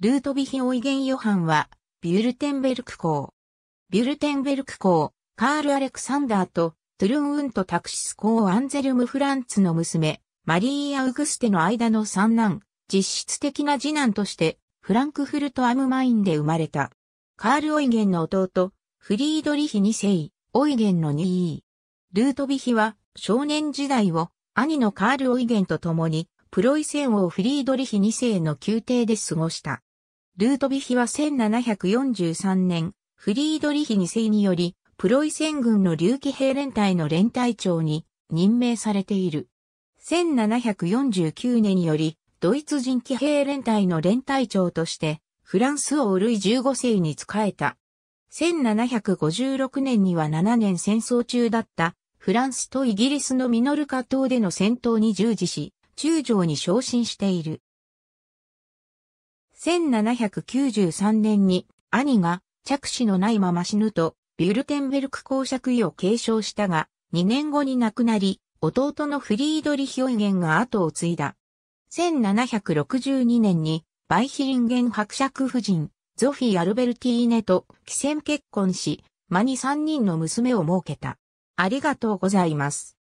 ルートビヒ・オイゲン・ヨハンは、ビュルテンベルク校。ビュルテンベルク校、カール・アレクサンダーと、トゥルンウント・タクシス公・アンゼルム・フランツの娘、マリー・アウグステの間の三男、実質的な次男として、フランクフルト・アムマインで生まれた。カール・オイゲンの弟、フリードリヒ2世、オイゲンの2位。ルートビヒは、少年時代を、兄のカール・オイゲンと共に、プロイセン王フリードリヒ2世の宮廷で過ごした。ルートビヒは1743年、フリードリヒ2世により、プロイセン軍の竜騎兵連隊の連隊長に任命されている。1749年により、ドイツ人騎兵連隊の連隊長として、フランスをルイ15世に仕えた。1756年には7年戦争中だったフランスとイギリスのミノルカ島での戦闘に従事し、中将に昇進している。1793年に兄が着手のないまま死ぬと、ビュルテンベルク公爵位を継承したが、2年後に亡くなり、弟のフリードリヒ・オイゲンが後を継いだ。1762年に、バイヒリンゲン伯爵夫人、ゾフィー・アルベルティーネと既戦結婚し、間に3人の娘を設けた。ありがとうございます。